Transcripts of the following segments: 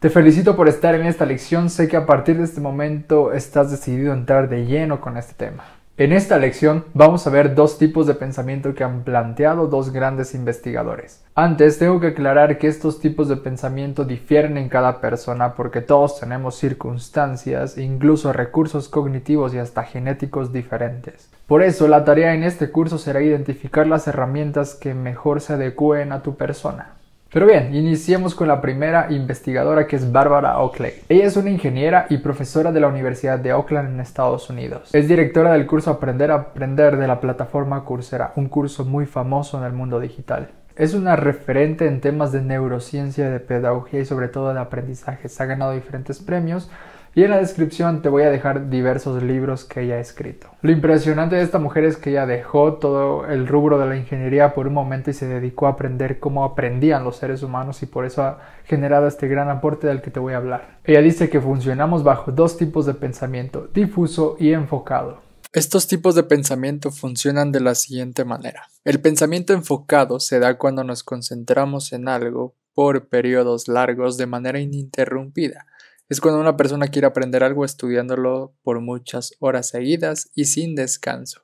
Te felicito por estar en esta lección, sé que a partir de este momento estás decidido a entrar de lleno con este tema. En esta lección vamos a ver dos tipos de pensamiento que han planteado dos grandes investigadores. Antes tengo que aclarar que estos tipos de pensamiento difieren en cada persona porque todos tenemos circunstancias, incluso recursos cognitivos y hasta genéticos diferentes. Por eso la tarea en este curso será identificar las herramientas que mejor se adecúen a tu persona. Pero bien, iniciemos con la primera investigadora que es Bárbara Oakley. Ella es una ingeniera y profesora de la Universidad de Oakland en Estados Unidos. Es directora del curso Aprender a Aprender de la plataforma Coursera, un curso muy famoso en el mundo digital. Es una referente en temas de neurociencia, de pedagogía y sobre todo de aprendizaje. Se ha ganado diferentes premios y en la descripción te voy a dejar diversos libros que ella ha escrito. Lo impresionante de esta mujer es que ella dejó todo el rubro de la ingeniería por un momento y se dedicó a aprender cómo aprendían los seres humanos y por eso ha generado este gran aporte del que te voy a hablar. Ella dice que funcionamos bajo dos tipos de pensamiento, difuso y enfocado. Estos tipos de pensamiento funcionan de la siguiente manera. El pensamiento enfocado se da cuando nos concentramos en algo por periodos largos de manera ininterrumpida. Es cuando una persona quiere aprender algo estudiándolo por muchas horas seguidas y sin descanso.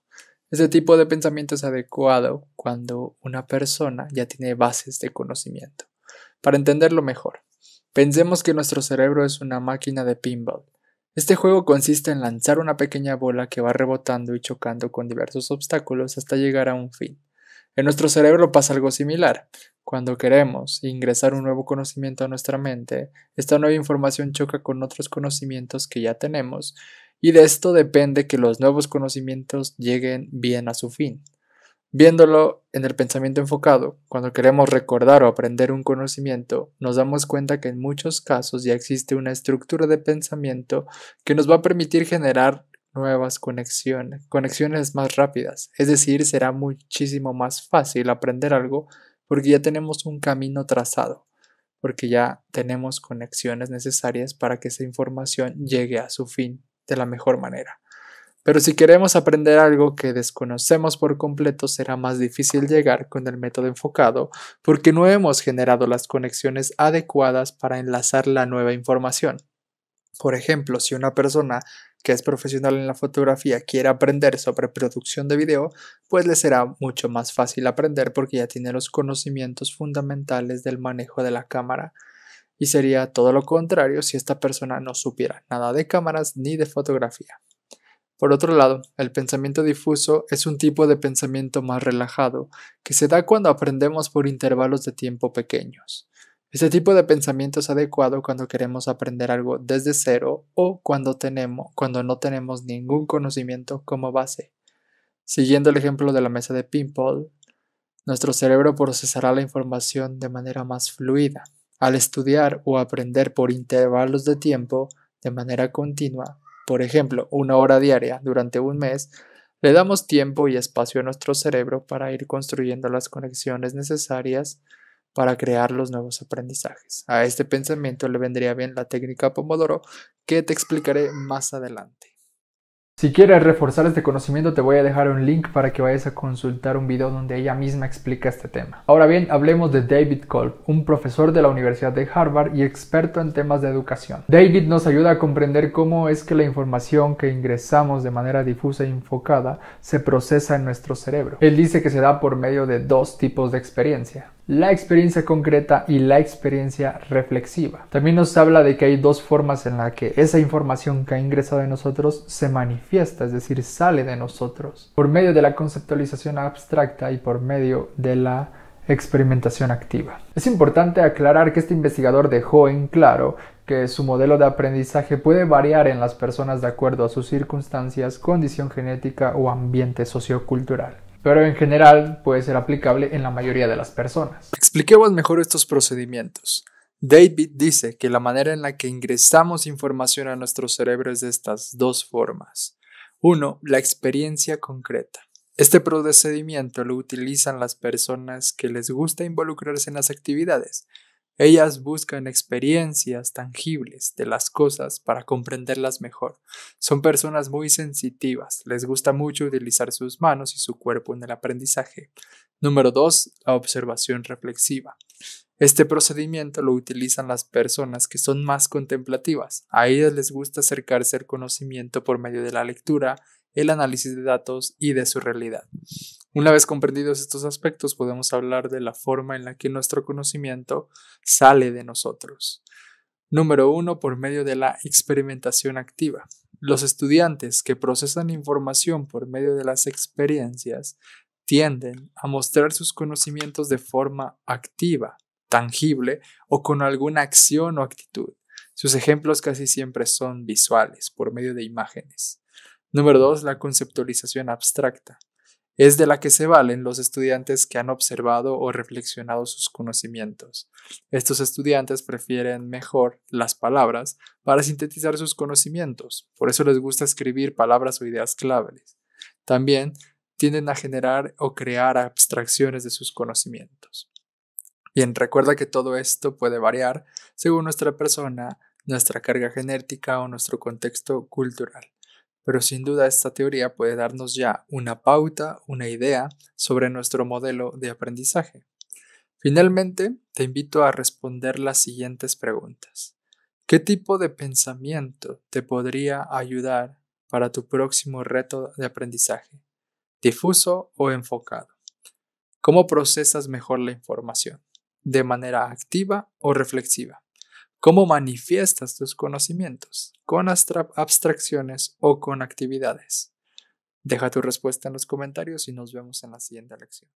Este tipo de pensamiento es adecuado cuando una persona ya tiene bases de conocimiento. Para entenderlo mejor, pensemos que nuestro cerebro es una máquina de pinball. Este juego consiste en lanzar una pequeña bola que va rebotando y chocando con diversos obstáculos hasta llegar a un fin. En nuestro cerebro pasa algo similar. Cuando queremos ingresar un nuevo conocimiento a nuestra mente, esta nueva información choca con otros conocimientos que ya tenemos y de esto depende que los nuevos conocimientos lleguen bien a su fin. Viéndolo en el pensamiento enfocado, cuando queremos recordar o aprender un conocimiento, nos damos cuenta que en muchos casos ya existe una estructura de pensamiento que nos va a permitir generar nuevas conexiones, conexiones más rápidas, es decir, será muchísimo más fácil aprender algo porque ya tenemos un camino trazado, porque ya tenemos conexiones necesarias para que esa información llegue a su fin de la mejor manera. Pero si queremos aprender algo que desconocemos por completo, será más difícil llegar con el método enfocado porque no hemos generado las conexiones adecuadas para enlazar la nueva información. Por ejemplo, si una persona que es profesional en la fotografía quiere aprender sobre producción de video, pues le será mucho más fácil aprender porque ya tiene los conocimientos fundamentales del manejo de la cámara. Y sería todo lo contrario si esta persona no supiera nada de cámaras ni de fotografía. Por otro lado, el pensamiento difuso es un tipo de pensamiento más relajado, que se da cuando aprendemos por intervalos de tiempo pequeños. Este tipo de pensamiento es adecuado cuando queremos aprender algo desde cero o cuando, tenemos, cuando no tenemos ningún conocimiento como base. Siguiendo el ejemplo de la mesa de ping-pong, nuestro cerebro procesará la información de manera más fluida. Al estudiar o aprender por intervalos de tiempo de manera continua, por ejemplo, una hora diaria durante un mes, le damos tiempo y espacio a nuestro cerebro para ir construyendo las conexiones necesarias para crear los nuevos aprendizajes. A este pensamiento le vendría bien la técnica Pomodoro que te explicaré más adelante. Si quieres reforzar este conocimiento te voy a dejar un link para que vayas a consultar un video donde ella misma explica este tema. Ahora bien, hablemos de David Kolb, un profesor de la Universidad de Harvard y experto en temas de educación. David nos ayuda a comprender cómo es que la información que ingresamos de manera difusa e enfocada se procesa en nuestro cerebro. Él dice que se da por medio de dos tipos de experiencia, la experiencia concreta y la experiencia reflexiva. También nos habla de que hay dos formas en las que esa información que ha ingresado en nosotros se manifiesta, es decir, sale de nosotros, por medio de la conceptualización abstracta y por medio de la experimentación activa. Es importante aclarar que este investigador dejó en claro que su modelo de aprendizaje puede variar en las personas de acuerdo a sus circunstancias, condición genética o ambiente sociocultural pero en general puede ser aplicable en la mayoría de las personas. Expliquemos mejor estos procedimientos. David dice que la manera en la que ingresamos información a nuestro cerebro es de estas dos formas. Uno, La experiencia concreta. Este procedimiento lo utilizan las personas que les gusta involucrarse en las actividades, ellas buscan experiencias tangibles de las cosas para comprenderlas mejor. Son personas muy sensitivas, les gusta mucho utilizar sus manos y su cuerpo en el aprendizaje. Número 2. La observación reflexiva. Este procedimiento lo utilizan las personas que son más contemplativas. A ellas les gusta acercarse al conocimiento por medio de la lectura, el análisis de datos y de su realidad. Una vez comprendidos estos aspectos, podemos hablar de la forma en la que nuestro conocimiento sale de nosotros. Número uno, por medio de la experimentación activa. Los estudiantes que procesan información por medio de las experiencias tienden a mostrar sus conocimientos de forma activa, tangible o con alguna acción o actitud. Sus ejemplos casi siempre son visuales, por medio de imágenes. Número dos, La conceptualización abstracta es de la que se valen los estudiantes que han observado o reflexionado sus conocimientos. Estos estudiantes prefieren mejor las palabras para sintetizar sus conocimientos, por eso les gusta escribir palabras o ideas claves. También tienden a generar o crear abstracciones de sus conocimientos. Bien, recuerda que todo esto puede variar según nuestra persona, nuestra carga genética o nuestro contexto cultural pero sin duda esta teoría puede darnos ya una pauta, una idea sobre nuestro modelo de aprendizaje. Finalmente, te invito a responder las siguientes preguntas. ¿Qué tipo de pensamiento te podría ayudar para tu próximo reto de aprendizaje? ¿Difuso o enfocado? ¿Cómo procesas mejor la información? ¿De manera activa o reflexiva? ¿Cómo manifiestas tus conocimientos? ¿Con abstracciones o con actividades? Deja tu respuesta en los comentarios y nos vemos en la siguiente lección.